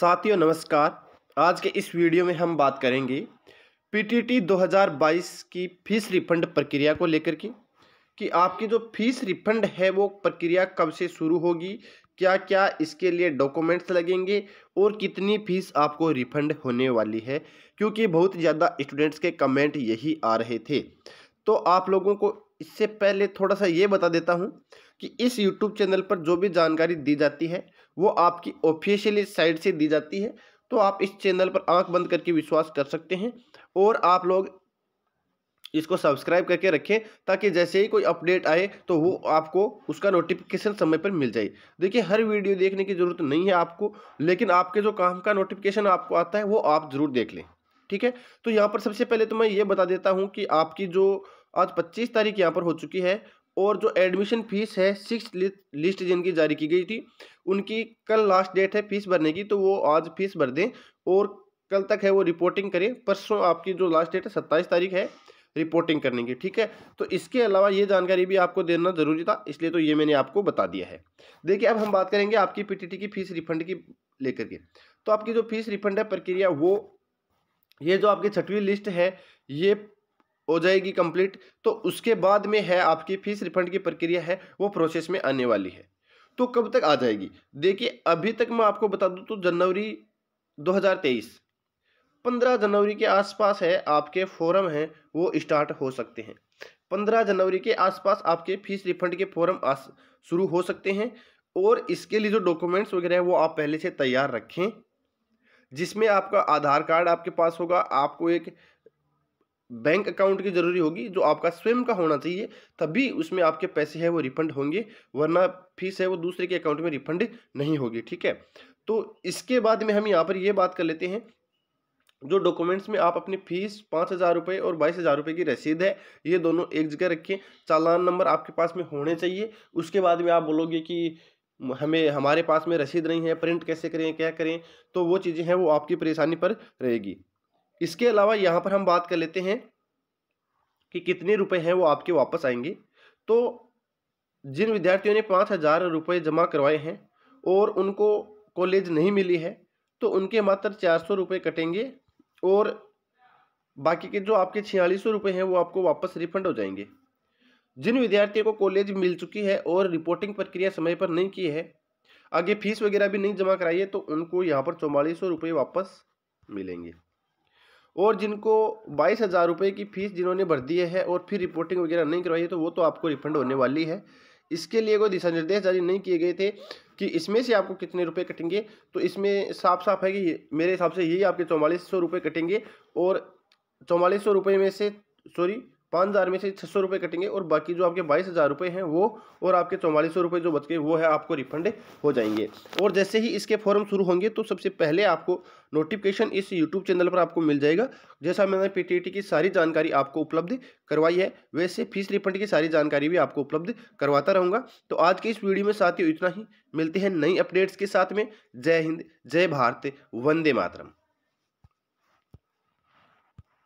साथियों नमस्कार आज के इस वीडियो में हम बात करेंगे पीटीटी 2022 की फीस रिफंड प्रक्रिया को लेकर के कि आपकी जो फीस रिफंड है वो प्रक्रिया कब से शुरू होगी क्या क्या इसके लिए डॉक्यूमेंट्स लगेंगे और कितनी फ़ीस आपको रिफंड होने वाली है क्योंकि बहुत ज़्यादा स्टूडेंट्स के कमेंट यही आ रहे थे तो आप लोगों को इससे पहले थोड़ा सा ये बता देता हूँ कि इस यूट्यूब चैनल पर जो भी जानकारी दी जाती है वो आपकी ऑफिशियली साइट से दी जाती है तो आप इस चैनल पर आंख बंद करके विश्वास कर सकते हैं और आप लोग इसको सब्सक्राइब करके रखें ताकि जैसे ही कोई अपडेट आए तो वो आपको उसका नोटिफिकेशन समय पर मिल जाए देखिए हर वीडियो देखने की ज़रूरत नहीं है आपको लेकिन आपके जो काम का नोटिफिकेशन आपको आता है वो आप ज़रूर देख लें ठीक है तो यहाँ पर सबसे पहले तो मैं ये बता देता हूँ कि आपकी जो आज 25 तारीख यहाँ पर हो चुकी है और जो एडमिशन फीस है सिक्स लिस्ट जिनकी जारी की गई थी उनकी कल लास्ट डेट है फीस भरने की तो वो आज फीस भर दें और कल तक है वो रिपोर्टिंग करें परसों आपकी जो लास्ट डेट है सत्ताईस तारीख है रिपोर्टिंग करने की ठीक है तो इसके अलावा ये जानकारी भी आपको देना ज़रूरी था इसलिए तो ये मैंने आपको बता दिया है देखिए अब हम बात करेंगे आपकी पीटीटी की फ़ीस रिफंड की लेकर के तो आपकी जो फीस रिफंड है प्रक्रिया वो ये जो आपकी छठवीं लिस्ट है ये हो जाएगी कंप्लीट तो उसके बाद में है आपकी फीस रिफंड की प्रक्रिया है वो प्रोसेस में आने वाली है तो कब तक आ जाएगी देखिए अभी तक मैं आपको बता दूं तो जनवरी 2023 15 जनवरी के आसपास है आपके फॉरम हैं वो स्टार्ट हो सकते हैं 15 जनवरी के आसपास आपके फीस रिफंड के फॉरम शुरू हो सकते हैं और इसके लिए जो डॉक्यूमेंट्स वगैरह है वो आप पहले से तैयार रखें जिसमें आपका आधार कार्ड आपके पास होगा आपको एक बैंक अकाउंट की ज़रूरी होगी जो आपका स्वयं का होना चाहिए तभी उसमें आपके पैसे है वो रिफंड होंगे वरना फीस है वो दूसरे के अकाउंट में रिफंड नहीं होगी ठीक है तो इसके बाद में हम यहाँ पर ये बात कर लेते हैं जो डॉक्यूमेंट्स में आप अपनी फीस पाँच हज़ार रुपये और बाईस हज़ार रुपये की रसीद है ये दोनों एक जगह रखें चालान नंबर आपके पास में होने चाहिए उसके बाद में आप बोलोगे कि हमें हमारे पास में रसीद नहीं है प्रिंट कैसे करें क्या करें तो वो चीज़ें हैं वो आपकी परेशानी पर रहेगी इसके अलावा यहाँ पर हम बात कर लेते हैं कि कितने रुपए हैं वो आपके वापस आएंगे तो जिन विद्यार्थियों ने पाँच हज़ार रुपये जमा करवाए हैं और उनको कॉलेज नहीं मिली है तो उनके मात्र चार सौ रुपये कटेंगे और बाकी के जो आपके छियालीस सौ रुपये हैं वो आपको वापस रिफंड हो जाएंगे जिन विद्यार्थियों को कॉलेज मिल चुकी है और रिपोर्टिंग प्रक्रिया समय पर नहीं की है आगे फीस वगैरह भी नहीं जमा कराई है तो उनको यहाँ पर चौवालीस सौ रुपये वापस मिलेंगे और जिनको बाईस हज़ार रुपये की फ़ीस जिन्होंने भर दी है और फिर रिपोर्टिंग वगैरह नहीं करवाई है तो वो तो आपको रिफंड होने वाली है इसके लिए कोई दिशा निर्देश जारी नहीं किए गए थे कि इसमें से आपको कितने रुपए कटेंगे तो इसमें साफ साफ है कि मेरे हिसाब से यही आपके चौवालीस सौ रुपये कटेंगे और चौवालीस सौ रुपये में से सॉरी पाँच हज़ार में से छः सौ रुपये कटेंगे और बाकी जो आपके बाईस हज़ार रुपये हैं वो और आपके चौवालीस सौ रुपये जो बच गए वो है आपको रिफंड हो जाएंगे और जैसे ही इसके फॉर्म शुरू होंगे तो सबसे पहले आपको नोटिफिकेशन इस यूट्यूब चैनल पर आपको मिल जाएगा जैसा मैंने पीटीटी की सारी जानकारी आपको उपलब्ध करवाई है वैसे फीस रिफंड की सारी जानकारी भी आपको उपलब्ध करवाता रहूँगा तो आज के इस वीडियो में साथियों इतना ही मिलते हैं नई अपडेट्स के साथ में जय हिंद जय भारत वंदे मातरम